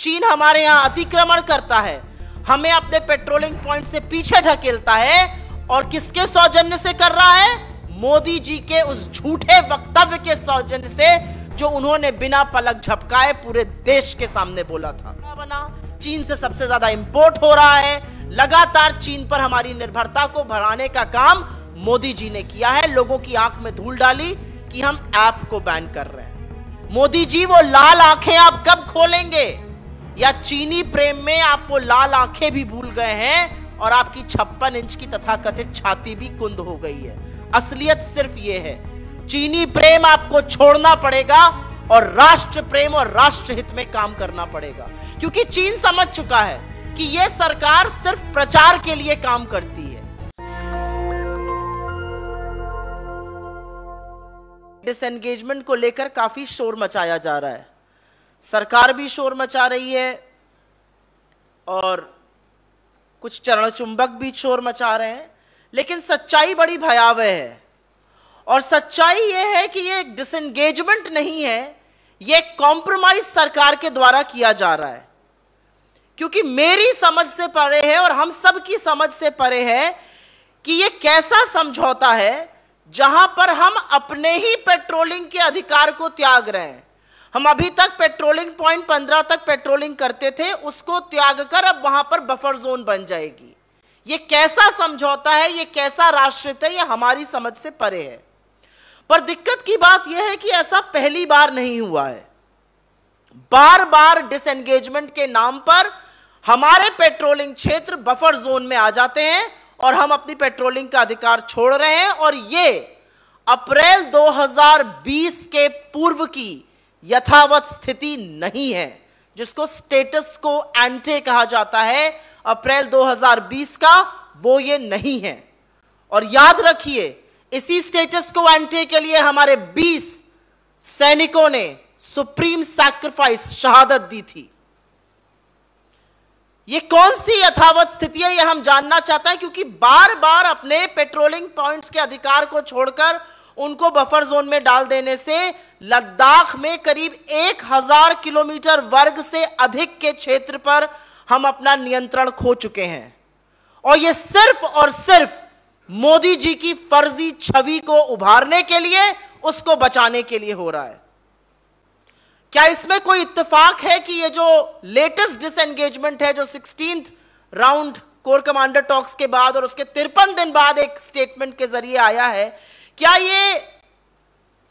चीन हमारे यहाँ अतिक्रमण करता है हमें अपने पेट्रोलिंग पॉइंट से पीछे ढकेलता है और किसके सौजन्य से कर रहा है मोदी जी के उस झूठे वक्तव्य के सौजन्य से जो उन्होंने बिना पलक झपकाए पूरे देश के सामने बोला था बना चीन से सबसे ज्यादा इंपोर्ट हो रहा है लगातार चीन पर हमारी निर्भरता को बढ़ाने का काम मोदी जी ने किया है लोगों की आंख में धूल डाली कि हम ऐप को बैन कर रहे हैं मोदी जी वो लाल आंखें आप कब खोलेंगे या चीनी प्रेम में आप वो लाल आंखें भी भूल गए हैं और आपकी छप्पन इंच की तथा कथित छाती भी कुंद हो गई है असलियत सिर्फ ये है चीनी प्रेम आपको छोड़ना पड़ेगा और राष्ट्र प्रेम और राष्ट्र हित में काम करना पड़ेगा क्योंकि चीन समझ चुका है कि यह सरकार सिर्फ प्रचार के लिए काम करती है डिसएंगेजमेंट को लेकर काफी शोर मचाया जा रहा है सरकार भी शोर मचा रही है और कुछ चरण चुंबक भी शोर मचा रहे हैं लेकिन सच्चाई बड़ी भयावह है और सच्चाई यह है कि यह डिसंगेजमेंट नहीं है यह कॉम्प्रोमाइज सरकार के द्वारा किया जा रहा है क्योंकि मेरी समझ से परे है और हम सब की समझ से परे है कि यह कैसा समझौता है जहां पर हम अपने ही पेट्रोलिंग के अधिकार को त्याग रहे हैं हम अभी तक पेट्रोलिंग पॉइंट पंद्रह तक पेट्रोलिंग करते थे उसको त्याग कर अब वहां पर बफर जोन बन जाएगी ये कैसा समझौता है ये कैसा राष्ट्रित है ये हमारी समझ से परे है पर दिक्कत की बात यह है कि ऐसा पहली बार नहीं हुआ है बार बार डिसंगेजमेंट के नाम पर हमारे पेट्रोलिंग क्षेत्र बफर जोन में आ जाते हैं और हम अपनी पेट्रोलिंग का अधिकार छोड़ रहे हैं और ये अप्रैल 2020 के पूर्व की यथावत स्थिति नहीं है जिसको स्टेटस को एंटे कहा जाता है अप्रैल 2020 का वो ये नहीं है और याद रखिए इसी स्टेटस को एंटे के लिए हमारे 20 सैनिकों ने सुप्रीम सैक्रिफाइस शहादत दी थी ये कौन सी यथावत स्थिति है यह हम जानना चाहते हैं क्योंकि बार बार अपने पेट्रोलिंग पॉइंट्स के अधिकार को छोड़कर उनको बफर जोन में डाल देने से लद्दाख में करीब एक हजार किलोमीटर वर्ग से अधिक के क्षेत्र पर हम अपना नियंत्रण खो चुके हैं और यह सिर्फ और सिर्फ मोदी जी की फर्जी छवि को उभारने के लिए उसको बचाने के लिए हो रहा है क्या इसमें कोई इत्तेफाक है कि यह जो लेटेस्ट डिसएंगेजमेंट है जो sixteen round corps commander talks के बाद और उसके तिरपन दिन बाद एक स्टेटमेंट के जरिए आया है क्या ये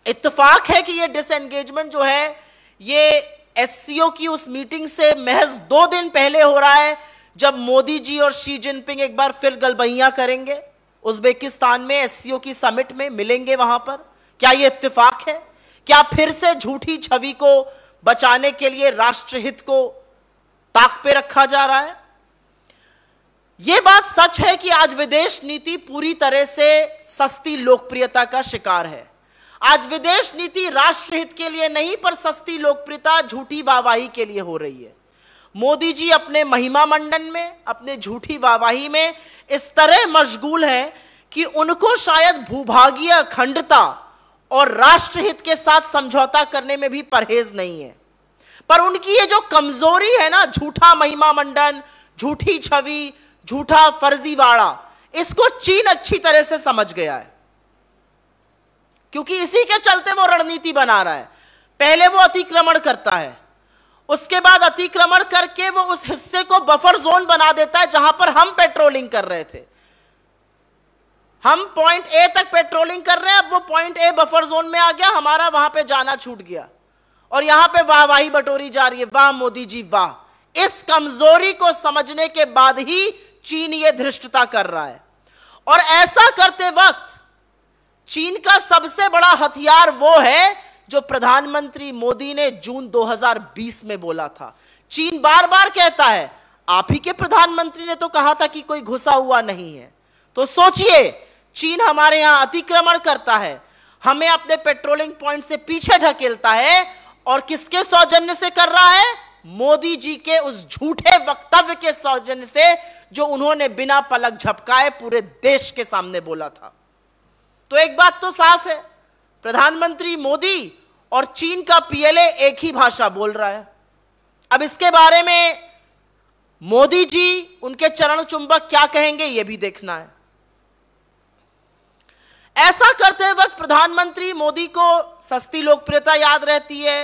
इत्तफाक है कि ये डिसएंगेजमेंट जो है ये एससीओ की उस मीटिंग से महज दो दिन पहले हो रहा है जब मोदी जी और शी जिनपिंग एक बार फिर गलबैया करेंगे उज्बेकिस्तान में एससीओ की समिट में मिलेंगे वहां पर क्या ये इतफाक है क्या फिर से झूठी छवि को बचाने के लिए राष्ट्रहित को ताक पे रखा जा रहा है यह बात सच है कि आज विदेश नीति पूरी तरह से सस्ती लोकप्रियता का शिकार है आज विदेश नीति राष्ट्रहित के लिए नहीं पर सस्ती लोकप्रियता झूठी वाहवाही के लिए हो रही है मोदी जी अपने महिमा मंडन में अपने झूठी वाहवाही में इस तरह मशगूल हैं कि उनको शायद भूभागीय अखंडता और राष्ट्रहित के साथ समझौता करने में भी परहेज नहीं है पर उनकी ये जो कमजोरी है ना झूठा महिमा मंडन झूठी छवि झूठा फर्जीवाड़ा इसको चीन अच्छी तरह से समझ गया है क्योंकि इसी के चलते वो रणनीति बना रहा है पहले वो अतिक्रमण करता है उसके बाद अतिक्रमण करके वो उस हिस्से को बफर जोन बना देता है जहां पर हम पेट्रोलिंग कर रहे थे हम पॉइंट ए तक पेट्रोलिंग कर रहे हैं अब वो पॉइंट ए बफर जोन में आ गया हमारा वहां पे जाना छूट गया और यहां पे वाहवाही बटोरी जा रही है वाह मोदी जी वाह इस कमजोरी को समझने के बाद ही चीन ये धृष्टता कर रहा है और ऐसा करते वक्त चीन का सबसे बड़ा हथियार वो है जो प्रधानमंत्री मोदी ने जून 2020 में बोला था चीन बार बार कहता है आप ही के प्रधानमंत्री ने तो कहा था कि कोई घुसा हुआ नहीं है तो सोचिए चीन हमारे यहां अतिक्रमण करता है हमें अपने पेट्रोलिंग पॉइंट से पीछे ढकेलता है और किसके सौजन्य से कर रहा है मोदी जी के उस झूठे वक्तव्य के सौजन्य से जो उन्होंने बिना पलक झपकाए पूरे देश के सामने बोला था तो एक बात तो साफ है प्रधानमंत्री मोदी और चीन का पीएलए एक ही भाषा बोल रहा है अब इसके बारे में मोदी जी उनके चरण चुंबक क्या कहेंगे यह भी देखना है ऐसा करते वक्त प्रधानमंत्री मोदी को सस्ती लोकप्रियता याद रहती है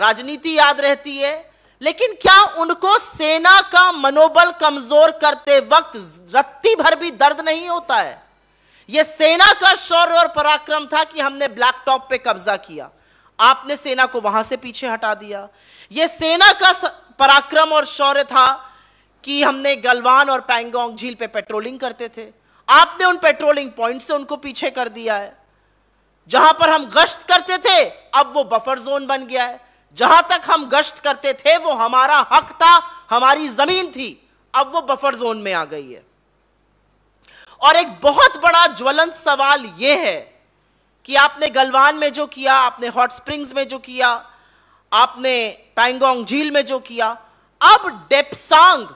राजनीति याद रहती है लेकिन क्या उनको सेना का मनोबल कमजोर करते वक्त रत्ती भर भी दर्द नहीं होता है यह सेना का शौर्य और पराक्रम था कि हमने ब्लैक टॉप पे कब्जा किया आपने सेना को वहां से पीछे हटा दिया यह सेना का पराक्रम और शौर्य था कि हमने गलवान और पैंगोंग झील पे पेट्रोलिंग करते थे आपने उन पेट्रोलिंग पॉइंट से उनको पीछे कर दिया है जहां पर हम गश्त करते थे अब वो बफर जोन बन गया है जहां तक हम गश्त करते थे वो हमारा हक था हमारी जमीन थी अब वो बफर जोन में आ गई है और एक बहुत बड़ा ज्वलंत सवाल यह है कि आपने गलवान में जो किया आपने हॉट स्प्रिंग्स में जो किया आपने पैंगोंग झील में जो किया अब डेपसांग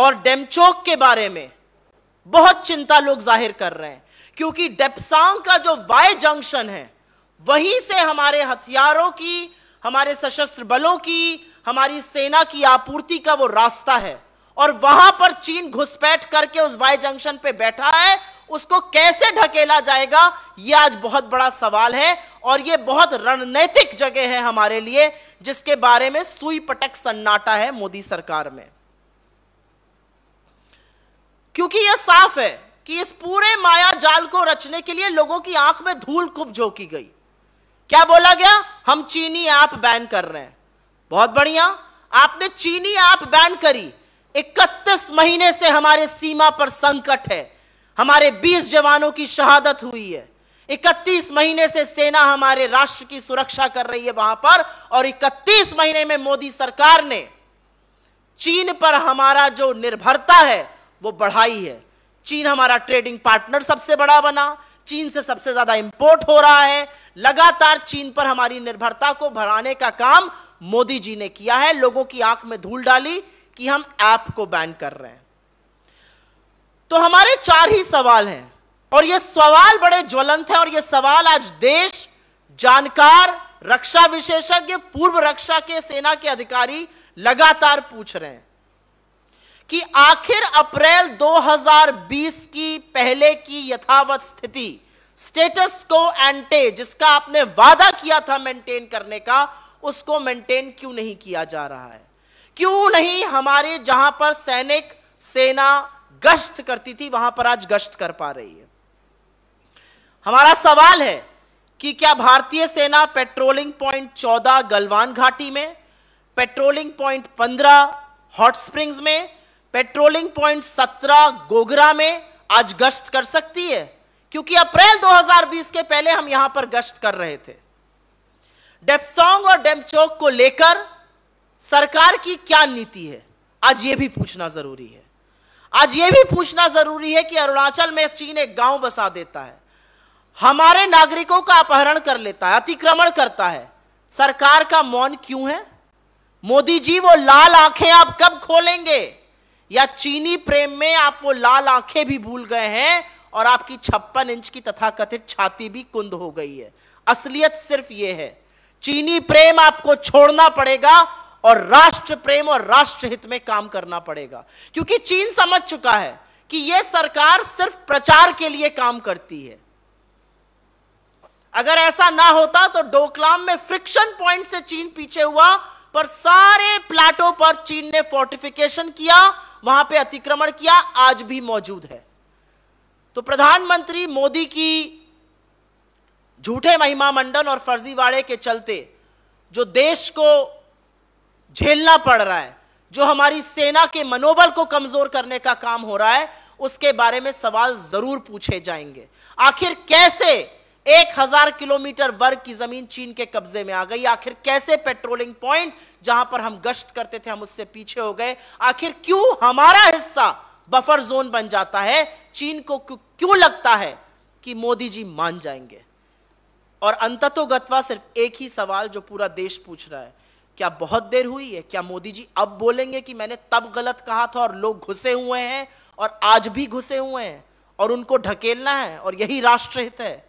और डेमचोक के बारे में बहुत चिंता लोग जाहिर कर रहे हैं क्योंकि डेपसांग का जो वाई जंक्शन है वहीं से हमारे हथियारों की हमारे सशस्त्र बलों की हमारी सेना की आपूर्ति का वो रास्ता है और वहां पर चीन घुसपैठ करके उस वाई जंक्शन पे बैठा है उसको कैसे ढकेला जाएगा ये आज बहुत बड़ा सवाल है और ये बहुत रणनीतिक जगह है हमारे लिए जिसके बारे में सुई पटक सन्नाटा है मोदी सरकार में क्योंकि यह साफ है कि इस पूरे माया जाल को रचने के लिए लोगों की आंख में धूल खूब झोंकी गई क्या बोला गया हम चीनी ऐप बैन कर रहे हैं बहुत बढ़िया आपने चीनी ऐप बैन करी 31 महीने से हमारे सीमा पर संकट है हमारे 20 जवानों की शहादत हुई है 31 महीने से सेना हमारे राष्ट्र की सुरक्षा कर रही है वहां पर और 31 महीने में मोदी सरकार ने चीन पर हमारा जो निर्भरता है वो बढ़ाई है चीन हमारा ट्रेडिंग पार्टनर सबसे बड़ा बना चीन से सबसे ज्यादा इंपोर्ट हो रहा है लगातार चीन पर हमारी निर्भरता को बढ़ाने का काम मोदी जी ने किया है लोगों की आंख में धूल डाली कि हम ऐप को बैन कर रहे हैं तो हमारे चार ही सवाल हैं और ये सवाल बड़े ज्वलंत हैं और ये सवाल आज देश जानकार रक्षा विशेषज्ञ पूर्व रक्षा के सेना के अधिकारी लगातार पूछ रहे हैं कि आखिर अप्रैल 2020 की पहले की यथावत स्थिति स्टेटस को एंटे जिसका आपने वादा किया था मेंटेन करने का उसको मेंटेन क्यों नहीं किया जा रहा है क्यों नहीं हमारे जहां पर सैनिक सेना गश्त करती थी वहां पर आज गश्त कर पा रही है हमारा सवाल है कि क्या भारतीय सेना पेट्रोलिंग पॉइंट 14 गलवान घाटी में पेट्रोलिंग पॉइंट 15 हॉट स्प्रिंग्स में पेट्रोलिंग पॉइंट 17 गोगरा में आज गश्त कर सकती है क्योंकि अप्रैल 2020 के पहले हम यहां पर गश्त कर रहे थे डेपसोंग और डेमचौक को लेकर सरकार की क्या नीति है आज यह भी पूछना जरूरी है आज यह भी पूछना जरूरी है कि अरुणाचल में चीन एक गांव बसा देता है हमारे नागरिकों का अपहरण कर लेता है अतिक्रमण करता है सरकार का मौन क्यों है मोदी जी वो लाल आंखें आप कब खोलेंगे या चीनी प्रेम में आप वो लाल आंखें भी भूल गए हैं और आपकी छप्पन इंच की तथाकथित छाती भी कुंद हो गई है असलियत सिर्फ ये है चीनी प्रेम आपको छोड़ना पड़ेगा और राष्ट्र प्रेम और राष्ट्र हित में काम करना पड़ेगा क्योंकि चीन समझ चुका है कि यह सरकार सिर्फ प्रचार के लिए काम करती है अगर ऐसा ना होता तो डोकलाम में फ्रिक्शन पॉइंट से चीन पीछे हुआ पर सारे प्लाटो पर चीन ने फोर्टिफिकेशन किया वहां पे अतिक्रमण किया आज भी मौजूद है तो प्रधानमंत्री मोदी की झूठे महिमा मंडन और फर्जीवाड़े के चलते जो देश को झेलना पड़ रहा है जो हमारी सेना के मनोबल को कमजोर करने का काम हो रहा है उसके बारे में सवाल जरूर पूछे जाएंगे आखिर कैसे एक हजार किलोमीटर वर्ग की जमीन चीन के कब्जे में आ गई आखिर कैसे पेट्रोलिंग पॉइंट जहां पर हम गश्त करते थे हम उससे पीछे हो गए आखिर क्यों हमारा हिस्सा बफर जोन बन जाता है चीन को क्यों लगता है कि मोदी जी मान जाएंगे और अंततोगत्वा सिर्फ एक ही सवाल जो पूरा देश पूछ रहा है क्या बहुत देर हुई है क्या मोदी जी अब बोलेंगे कि मैंने तब गलत कहा था और लोग घुसे हुए हैं और आज भी घुसे हुए हैं और उनको ढकेलना है और यही राष्ट्रहित है